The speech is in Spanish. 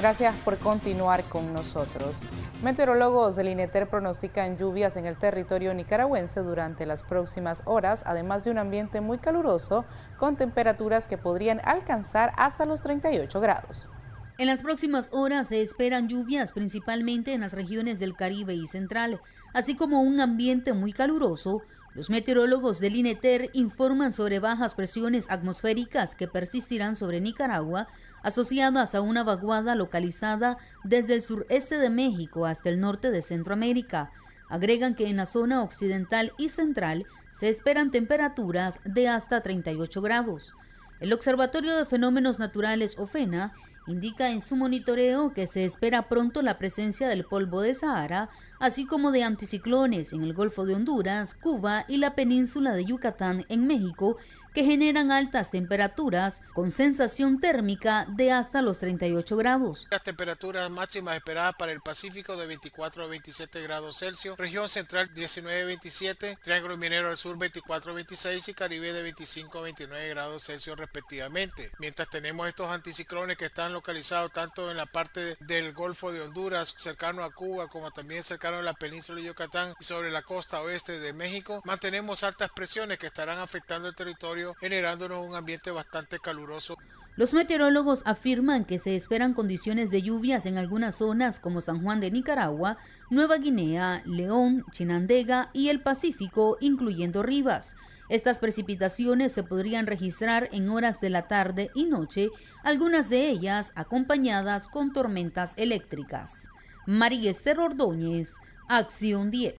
Gracias por continuar con nosotros. Meteorólogos del INETER pronostican lluvias en el territorio nicaragüense durante las próximas horas, además de un ambiente muy caluroso, con temperaturas que podrían alcanzar hasta los 38 grados. En las próximas horas se esperan lluvias principalmente en las regiones del Caribe y Central, así como un ambiente muy caluroso los meteorólogos del INETER informan sobre bajas presiones atmosféricas que persistirán sobre Nicaragua, asociadas a una vaguada localizada desde el sureste de México hasta el norte de Centroamérica. Agregan que en la zona occidental y central se esperan temperaturas de hasta 38 grados. El Observatorio de Fenómenos Naturales OFENA indica en su monitoreo que se espera pronto la presencia del polvo de Sahara, así como de anticiclones en el Golfo de Honduras, Cuba y la península de Yucatán en México, que generan altas temperaturas con sensación térmica de hasta los 38 grados. Las temperaturas máximas esperadas para el Pacífico de 24 a 27 grados Celsius, región central 19 a 27, Triángulo Minero al sur 24 a 26 y Caribe de 25 a 29 grados Celsius respectivamente. Mientras tenemos estos anticiclones que están localizados tanto en la parte del Golfo de Honduras, cercano a Cuba, como también cercano a la península de Yucatán y sobre la costa oeste de México, mantenemos altas presiones que estarán afectando el territorio generándonos un ambiente bastante caluroso. Los meteorólogos afirman que se esperan condiciones de lluvias en algunas zonas como San Juan de Nicaragua, Nueva Guinea, León, Chinandega y el Pacífico, incluyendo Rivas. Estas precipitaciones se podrían registrar en horas de la tarde y noche, algunas de ellas acompañadas con tormentas eléctricas. María Esther Ordóñez, Acción 10.